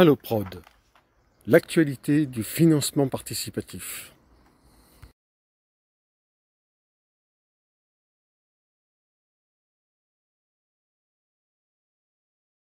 Alloprod, l'actualité du financement participatif.